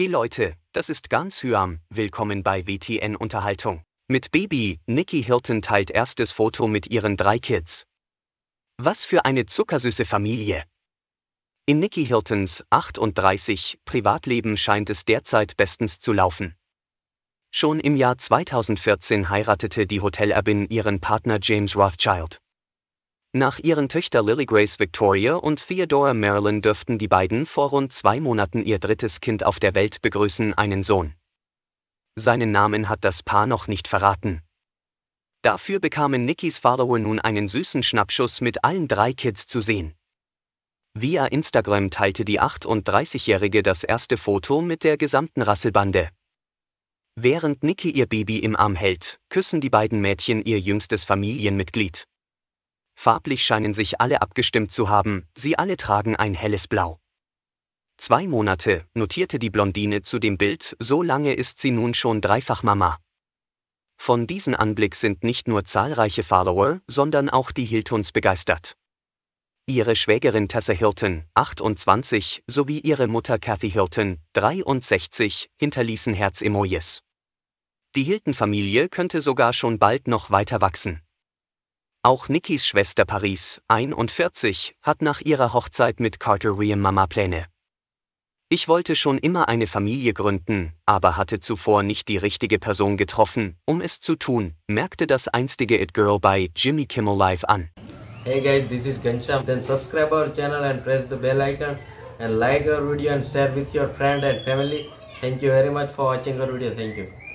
Hey Leute, das ist ganz Hyam, willkommen bei WTN Unterhaltung. Mit Baby, Nikki Hilton teilt erstes Foto mit ihren drei Kids. Was für eine zuckersüße Familie. In Nikki Hiltons 38 Privatleben scheint es derzeit bestens zu laufen. Schon im Jahr 2014 heiratete die Hotelerbin ihren Partner James Rothschild. Nach ihren Töchtern Lily Grace Victoria und Theodora Marilyn dürften die beiden vor rund zwei Monaten ihr drittes Kind auf der Welt begrüßen, einen Sohn. Seinen Namen hat das Paar noch nicht verraten. Dafür bekamen Nickys Follower nun einen süßen Schnappschuss mit allen drei Kids zu sehen. Via Instagram teilte die 38-Jährige das erste Foto mit der gesamten Rasselbande. Während Nikki ihr Baby im Arm hält, küssen die beiden Mädchen ihr jüngstes Familienmitglied. Farblich scheinen sich alle abgestimmt zu haben, sie alle tragen ein helles Blau. Zwei Monate, notierte die Blondine zu dem Bild, so lange ist sie nun schon dreifach Mama. Von diesem Anblick sind nicht nur zahlreiche Follower, sondern auch die Hiltons begeistert. Ihre Schwägerin Tessa Hilton, 28, sowie ihre Mutter Kathy Hilton, 63, hinterließen Herz-Emojis. Die Hilton-Familie könnte sogar schon bald noch weiter wachsen. Auch Nikis Schwester Paris, 41, hat nach ihrer Hochzeit mit Carter Ream Mama Pläne. Ich wollte schon immer eine Familie gründen, aber hatte zuvor nicht die richtige Person getroffen, um es zu tun, merkte das einstige It Girl bei Jimmy Kimmel Live an. Hey guys, this is Gansham. Then subscribe our channel and press the bell icon and like our video and share with your friend and family. Thank you very much for watching our video. Thank you.